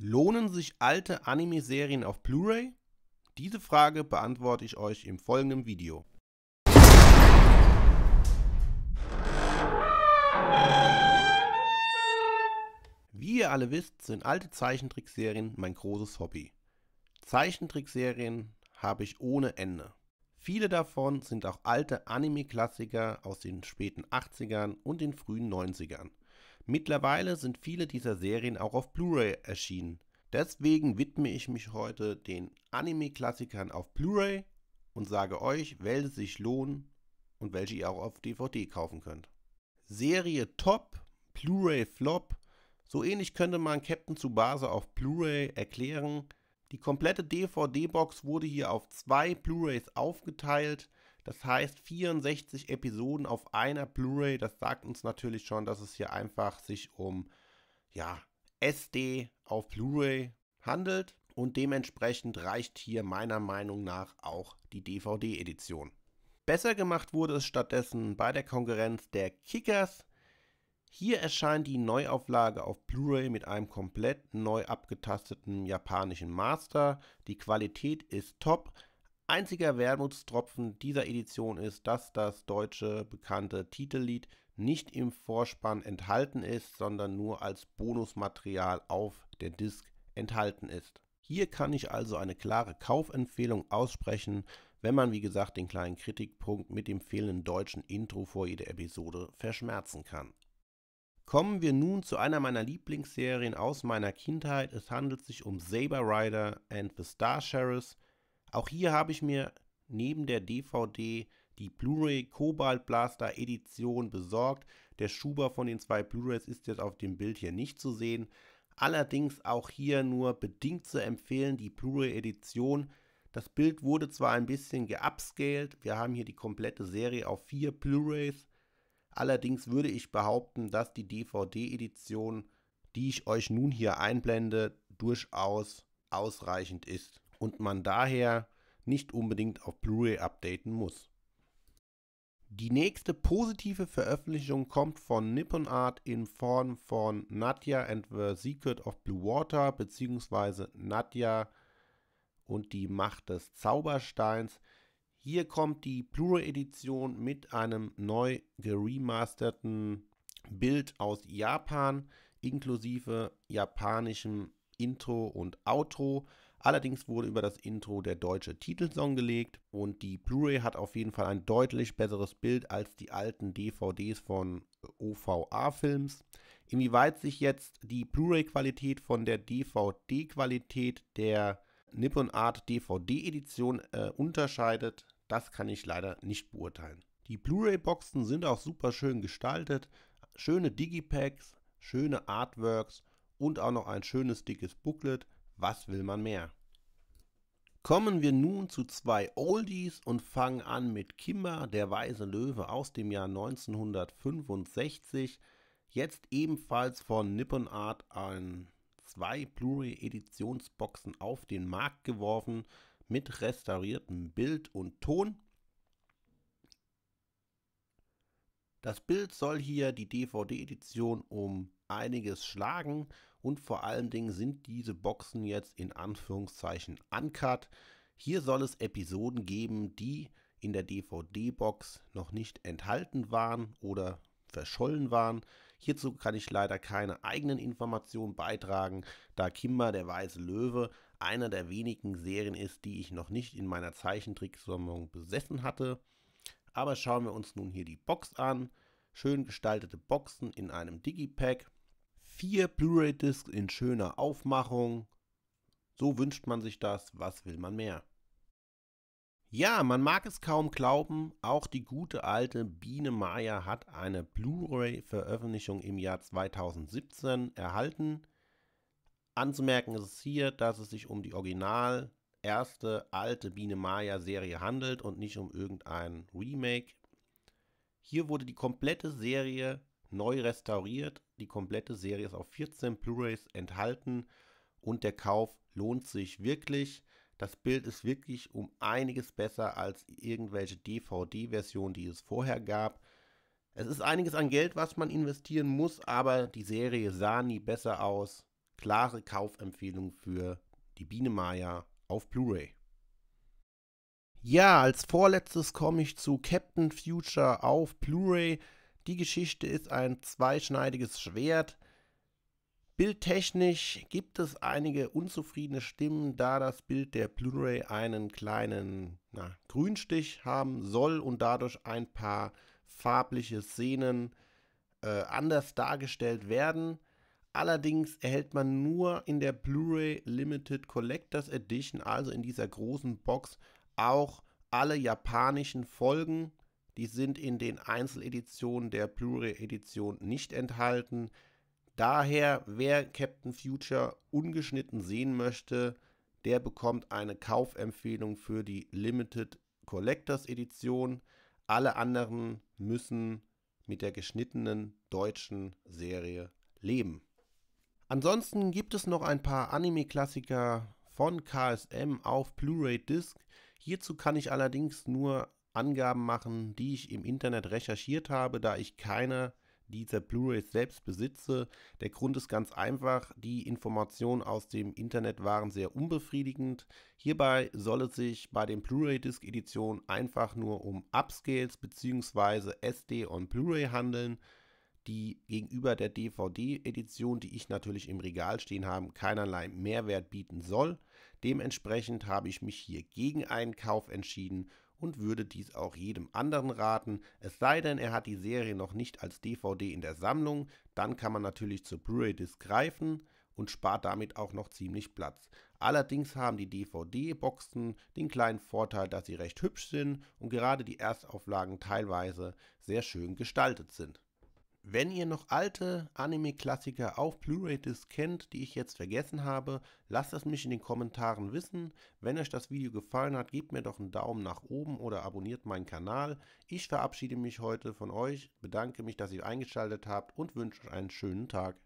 Lohnen sich alte Anime-Serien auf Blu-ray? Diese Frage beantworte ich euch im folgenden Video. Wie ihr alle wisst, sind alte Zeichentrickserien mein großes Hobby. Zeichentrickserien habe ich ohne Ende. Viele davon sind auch alte Anime-Klassiker aus den späten 80ern und den frühen 90ern. Mittlerweile sind viele dieser Serien auch auf Blu-ray erschienen. Deswegen widme ich mich heute den Anime-Klassikern auf Blu-ray und sage euch, welche sich lohnen und welche ihr auch auf DVD kaufen könnt. Serie Top, Blu-ray Flop. So ähnlich könnte man Captain Tsubasa auf Blu-ray erklären. Die komplette DVD-Box wurde hier auf zwei Blu-rays aufgeteilt. Das heißt 64 Episoden auf einer Blu-ray. Das sagt uns natürlich schon, dass es hier einfach sich um ja, SD auf Blu-ray handelt. Und dementsprechend reicht hier meiner Meinung nach auch die DVD-Edition. Besser gemacht wurde es stattdessen bei der Konkurrenz der Kickers. Hier erscheint die Neuauflage auf Blu-ray mit einem komplett neu abgetasteten japanischen Master. Die Qualität ist top. Einziger Wermutstropfen dieser Edition ist, dass das deutsche bekannte Titellied nicht im Vorspann enthalten ist, sondern nur als Bonusmaterial auf der Disc enthalten ist. Hier kann ich also eine klare Kaufempfehlung aussprechen, wenn man wie gesagt den kleinen Kritikpunkt mit dem fehlenden deutschen Intro vor jeder Episode verschmerzen kann. Kommen wir nun zu einer meiner Lieblingsserien aus meiner Kindheit. Es handelt sich um Saber Rider and the Star Sheriffs auch hier habe ich mir neben der DVD die Blu-ray Cobalt Blaster Edition besorgt. Der Schuber von den zwei Blu-rays ist jetzt auf dem Bild hier nicht zu sehen. Allerdings auch hier nur bedingt zu empfehlen, die Blu-ray Edition. Das Bild wurde zwar ein bisschen geupscaled, wir haben hier die komplette Serie auf vier Blu-rays. Allerdings würde ich behaupten, dass die DVD Edition, die ich euch nun hier einblende, durchaus ausreichend ist und man daher nicht unbedingt auf Blu-ray updaten muss. Die nächste positive Veröffentlichung kommt von Nippon Art in Form von Nadja and the Secret of Blue Water bzw. Nadja und die Macht des Zaubersteins. Hier kommt die Blu-ray-Edition mit einem neu geremasterten Bild aus Japan inklusive japanischem Intro und Outro. Allerdings wurde über das Intro der deutsche Titelsong gelegt und die Blu-ray hat auf jeden Fall ein deutlich besseres Bild als die alten DVDs von OVA-Films. Inwieweit sich jetzt die Blu-ray-Qualität von der DVD-Qualität der Nippon Art DVD-Edition äh, unterscheidet, das kann ich leider nicht beurteilen. Die Blu-ray-Boxen sind auch super schön gestaltet, schöne Digipacks, schöne Artworks und auch noch ein schönes dickes Booklet was will man mehr? Kommen wir nun zu zwei Oldies und fangen an mit Kimba, der weiße Löwe aus dem Jahr 1965. Jetzt ebenfalls von Nippon Art an zwei Blu-ray-Editionsboxen auf den Markt geworfen mit restauriertem Bild und Ton. Das Bild soll hier die DVD-Edition um einiges schlagen und vor allen Dingen sind diese Boxen jetzt in Anführungszeichen uncut. Hier soll es Episoden geben, die in der DVD-Box noch nicht enthalten waren oder verschollen waren. Hierzu kann ich leider keine eigenen Informationen beitragen, da Kimba der Weiße Löwe einer der wenigen Serien ist, die ich noch nicht in meiner Zeichentricksammlung besessen hatte. Aber schauen wir uns nun hier die Box an. Schön gestaltete Boxen in einem Digipack. Vier Blu-ray-Discs in schöner Aufmachung. So wünscht man sich das, was will man mehr? Ja, man mag es kaum glauben, auch die gute alte Biene Maya hat eine Blu-ray-Veröffentlichung im Jahr 2017 erhalten. Anzumerken ist es hier, dass es sich um die Original erste alte Biene Maya-Serie handelt und nicht um irgendein Remake. Hier wurde die komplette Serie neu restauriert. Die komplette Serie ist auf 14 Blu-rays enthalten und der Kauf lohnt sich wirklich. Das Bild ist wirklich um einiges besser als irgendwelche DVD-Versionen, die es vorher gab. Es ist einiges an Geld, was man investieren muss, aber die Serie sah nie besser aus. Klare Kaufempfehlung für die Biene Maya auf Blu-ray. Ja, als vorletztes komme ich zu Captain Future auf Blu-ray. Die Geschichte ist ein zweischneidiges Schwert. Bildtechnisch gibt es einige unzufriedene Stimmen, da das Bild der Blu-ray einen kleinen na, Grünstich haben soll und dadurch ein paar farbliche Szenen äh, anders dargestellt werden. Allerdings erhält man nur in der Blu-ray Limited Collectors Edition, also in dieser großen Box, auch alle japanischen Folgen. Die sind in den Einzeleditionen der Blu-ray-Edition nicht enthalten. Daher, wer Captain Future ungeschnitten sehen möchte, der bekommt eine Kaufempfehlung für die Limited Collectors Edition. Alle anderen müssen mit der geschnittenen deutschen Serie leben. Ansonsten gibt es noch ein paar Anime-Klassiker von KSM auf Blu-ray-Disc. Hierzu kann ich allerdings nur Angaben machen, die ich im Internet recherchiert habe, da ich keine dieser Blu-rays selbst besitze. Der Grund ist ganz einfach, die Informationen aus dem Internet waren sehr unbefriedigend. Hierbei soll es sich bei den Blu-ray-Disc-Editionen einfach nur um Upscales bzw. SD on Blu-ray handeln die gegenüber der DVD-Edition, die ich natürlich im Regal stehen habe, keinerlei Mehrwert bieten soll. Dementsprechend habe ich mich hier gegen einen Kauf entschieden und würde dies auch jedem anderen raten, es sei denn, er hat die Serie noch nicht als DVD in der Sammlung, dann kann man natürlich zur Blu-ray-Disc greifen und spart damit auch noch ziemlich Platz. Allerdings haben die DVD-Boxen den kleinen Vorteil, dass sie recht hübsch sind und gerade die Erstauflagen teilweise sehr schön gestaltet sind. Wenn ihr noch alte Anime-Klassiker auf Blu-ray-Disc kennt, die ich jetzt vergessen habe, lasst es mich in den Kommentaren wissen. Wenn euch das Video gefallen hat, gebt mir doch einen Daumen nach oben oder abonniert meinen Kanal. Ich verabschiede mich heute von euch, bedanke mich, dass ihr eingeschaltet habt und wünsche euch einen schönen Tag.